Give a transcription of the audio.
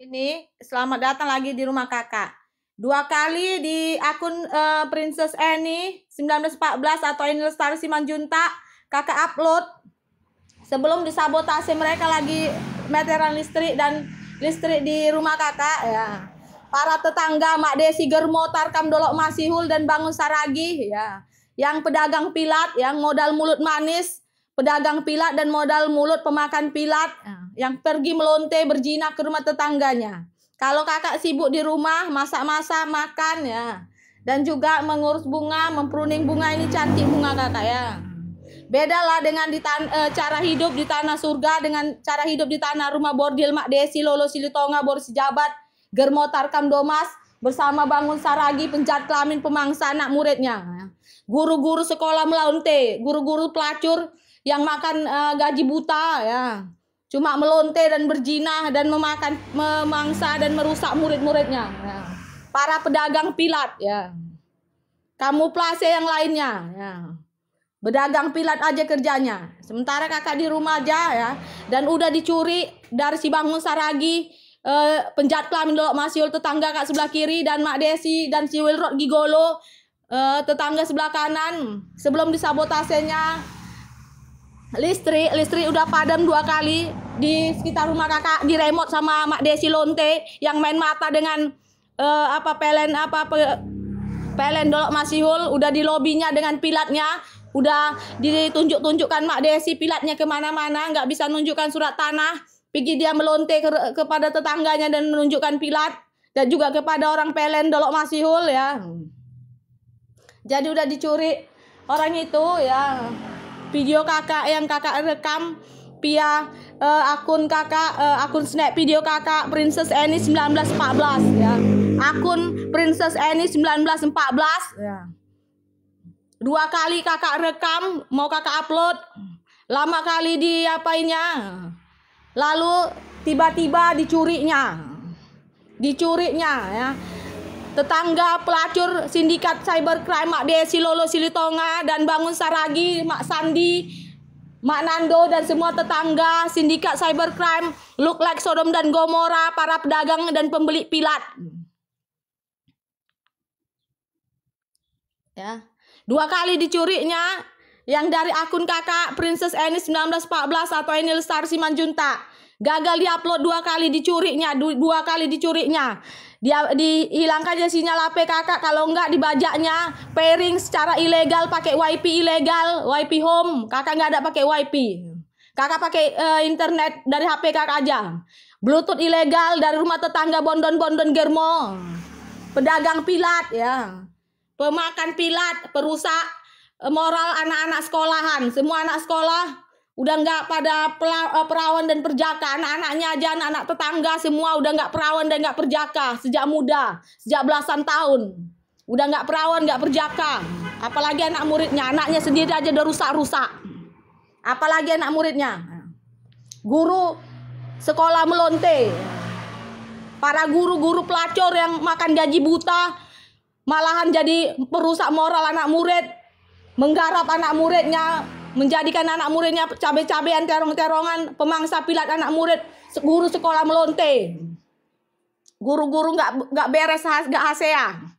ini selamat datang lagi di rumah kakak dua kali di akun uh, Princess Annie 1914 atau Annie Lestari Simanjunta kakak upload sebelum disabotase mereka lagi meteran listrik dan listrik di rumah kakak ya para tetangga Mak Desi Germotar dolok Masihul dan Bangun Saragi ya yang pedagang pilat yang modal mulut manis pedagang pilat dan modal mulut pemakan pilat ya yang pergi melonte berjinak ke rumah tetangganya. Kalau kakak sibuk di rumah, masak-masak, makan ya. Dan juga mengurus bunga, mempruning bunga ini cantik bunga kakak ya. Beda lah dengan di e, cara hidup di tanah surga dengan cara hidup di tanah rumah bordil Mak Desi, Lolo Silitonga, Jabat, Germo Tarkam domas bersama bangun saragi penjat kelamin pemangsa anak muridnya. Guru-guru sekolah melonte, guru-guru pelacur yang makan uh, gaji buta ya cuma melonte dan berjinah dan memakan memangsa dan merusak murid-muridnya ya. para pedagang pilat ya kamu plase yang lainnya ya. Berdagang pilat aja kerjanya. Sementara kakak di rumah aja ya. Dan udah dicuri dari si Bangun Saragi, eh, penjat kelamin Dolok Masyul, tetangga kak sebelah kiri, dan Mak Desi, dan si Wilrod Gigolo, eh, tetangga sebelah kanan. Sebelum disabotasenya, listrik listrik udah padam dua kali di sekitar rumah kakak di remote sama Mak Desi Lonte yang main mata dengan uh, apa pelen apa pe, pelen dolok masihul udah di lobinya dengan pilatnya udah ditunjuk-tunjukkan Mak Desi pilatnya kemana-mana nggak bisa nunjukkan surat tanah pergi dia melonte ke, kepada tetangganya dan menunjukkan pilat dan juga kepada orang pelen dolok masihul ya hmm. jadi udah dicuri orang itu ya video kakak yang kakak rekam via uh, eh, akun kakak uh, akun snap video kakak Princess Annie 1914 ya akun Princess Annie 1914 ya dua kali kakak rekam mau kakak upload lama kali diapainnya lalu tiba-tiba dicurinya dicurinya ya tetangga pelacur sindikat cybercrime Mak Desi Lolo Silitonga dan Bangun Saragi Mak Sandi Mak Nando dan semua tetangga sindikat cybercrime look like Sodom dan Gomora para pedagang dan pembeli pilat ya dua kali dicurinya yang dari akun kakak Princess enis 1914 atau Enil Star Simanjunta gagal diupload dua kali dicurinya dua kali dicurinya dia aja sinyal HP kakak. kalau enggak dibajaknya pairing secara ilegal pakai WiFi ilegal WiFi home kakak enggak ada pakai WiFi kakak pakai uh, internet dari HP kakak aja Bluetooth ilegal dari rumah tetangga bondon-bondon germo pedagang pilat ya pemakan pilat perusak eh, moral anak-anak sekolahan semua anak sekolah udah nggak pada eh, perawan dan perjaka anak-anaknya aja anak-anak tetangga semua udah nggak perawan dan nggak perjaka sejak muda sejak belasan tahun udah nggak perawan nggak perjaka apalagi anak muridnya anaknya sendiri aja udah rusak-rusak apalagi anak muridnya guru sekolah melonte para guru-guru pelacur yang makan gaji buta malahan jadi perusak moral anak murid menggarap anak muridnya menjadikan anak muridnya cabai-cabean, terong-terongan, pemangsa pilat anak murid, guru sekolah melonte. Guru-guru nggak -guru nggak beres nggak hasea.